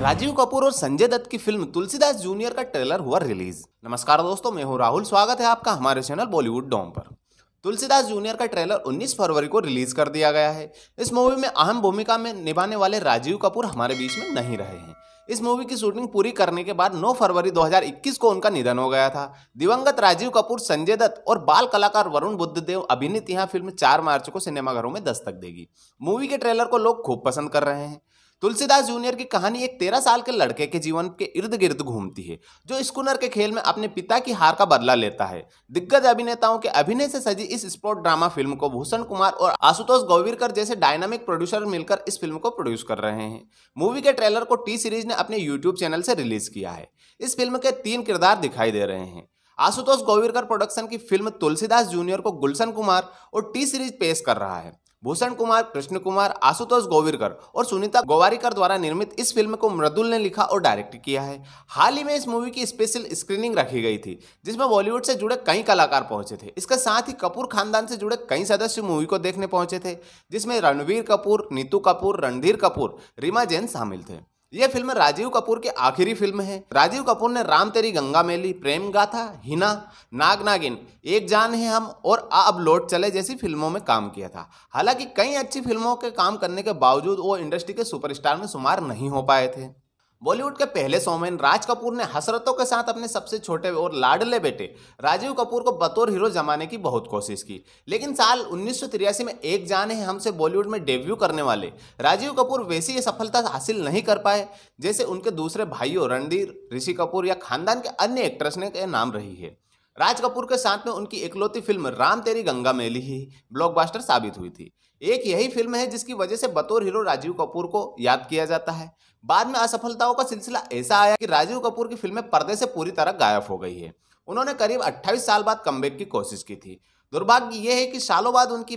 राजीव कपूर और संजय दत्त की film Tulsidas junior का ट्रेलर हुआ रिलीज नमस्कार दोस्तों मैं हूं राहुल स्वागत है आपका हमारे चैनल बॉलीवुड डॉम पर तुलसीदास जूनियर का ट्रेलर 19 फरवरी को रिलीज कर दिया गया है इस मूवी में अहम भूमिका में निभाने वाले राजीव कपूर हमारे बीच में नहीं रहे हैं इस मूवी की शूटिंग पूरी करने के बाद 9 फरवरी 2021 को उनका निधन हो गया था दिवंगत राजीव कपूर संजय दत्त और बाल कलाकार वरुण बुद्धदेव अभिनीत यहाँ फिल्म 4 मार्च को सिनेमाघरों में दस्तक देगी मूवी के ट्रेलर को लोग खूब पसंद कर रहे हैं तुलसीदास जूनियर की कहानी एक तेरह साल के लड़के के जीवन के इर्द गिर्द घूमती है जो स्कूनर के खेल में अपने पिता की हार का बदला लेता है दिग्गज अभिनेताओं के अभिनय से सजी इस स्पोर्ट ड्रामा फिल्म को भूषण कुमार और आशुतोष गोविरकर जैसे डायनामिक प्रोड्यूसर मिलकर इस फिल्म को प्रोड्यूस कर रहे हैं मूवी के ट्रेलर को टी सीरीज ने अपने यूट्यूब चैनल से रिलीज किया है इस फिल्म के तीन किरदार दिखाई दे रहे हैं आशुतोष गोविरकर प्रोडक्शन की फिल्म तुलसीदास जूनियर को गुलशन कुमार और टी सीरीज पेश कर रहा है भूषण कुमार कृष्ण कुमार आशुतोष गोविरकर और सुनीता गोवारीकर द्वारा निर्मित इस फिल्म को मृदुल ने लिखा और डायरेक्ट किया है हाल ही में इस मूवी की स्पेशल स्क्रीनिंग रखी गई थी जिसमें बॉलीवुड से जुड़े कई कलाकार पहुंचे थे इसके साथ ही कपूर खानदान से जुड़े कई सदस्य मूवी को देखने पहुंचे थे जिसमें रणवीर कपूर नीतू कपूर रणधीर कपूर रीमा जैन शामिल थे ये फिल्म राजीव कपूर की आखिरी फिल्म है राजीव कपूर ने राम तेरी गंगा मेली प्रेम गाथा हिना नाग नागिन एक जान है हम और आ अब लौट चले जैसी फिल्मों में काम किया था हालांकि कई अच्छी फिल्मों के काम करने के बावजूद वो इंडस्ट्री के सुपरस्टार में शुमार नहीं हो पाए थे बॉलीवुड के पहले सोमैन राज कपूर ने हसरतों के साथ अपने सबसे छोटे और लाडले बेटे राजीव कपूर को बतौर हीरो जमाने की बहुत कोशिश की लेकिन साल उन्नीस में एक जान है हमसे बॉलीवुड में डेब्यू करने वाले राजीव कपूर वैसी ये सफलता हासिल नहीं कर पाए जैसे उनके दूसरे भाइयों रणधीर ऋषि कपूर या खानदान के अन्य एक्ट्रेस ने नाम रही है राज कपूर के साथ में उनकी इकलौती फिल्म राम तेरी गंगा मेली ही ब्लॉकबस्टर साबित हुई थी एक यही फिल्म है जिसकी वजह से बतौर हीरो राजीव कपूर को याद किया जाता है बाद में असफलताओं का सिलसिला ऐसा आया कि राजीव कपूर की फिल्में पर्दे से पूरी तरह गायब हो गई है उन्होंने करीब 28 साल बाद कमबैक की कोशिश की थी दुर्भाग्य ये है कि सालों बाद उनकी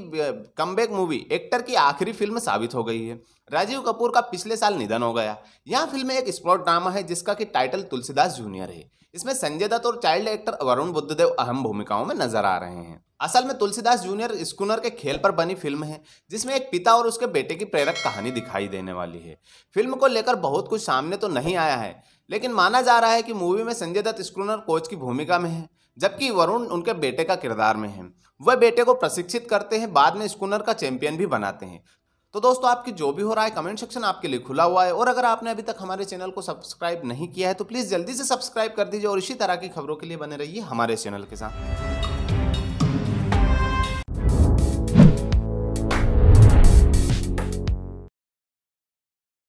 कम मूवी एक्टर की आखिरी फिल्म साबित हो गई है राजीव कपूर का पिछले साल निधन हो गया यह फिल्म एक स्पोर्ट ड्रामा है जिसका कि टाइटल तुलसीदास जूनियर है इसमें संजय दत्त और चाइल्ड एक्टर वरुण बुद्धदेव अहम भूमिकाओं में नजर आ रहे हैं असल में तुलसीदास जूनियर स्कूनर के खेल पर बनी फिल्म है जिसमें एक पिता और उसके बेटे की प्रेरक कहानी दिखाई देने वाली है फिल्म को लेकर बहुत कुछ सामने तो नहीं आया है लेकिन माना जा रहा है कि मूवी में संजय दत्त स्कूनर कोच की भूमिका में है जबकि वरुण उनके बेटे का किरदार में है वह बेटे को प्रशिक्षित करते हैं बाद में स्कूनर का चैंपियन भी बनाते हैं तो दोस्तों आपकी जो भी हो रहा है कमेंट सेक्शन आपके लिए खुला हुआ है और अगर आपने अभी तक हमारे चैनल को सब्सक्राइब नहीं किया है तो प्लीज़ जल्दी से सब्सक्राइब कर दीजिए और इसी तरह की खबरों के लिए बने रहिए हमारे चैनल के साथ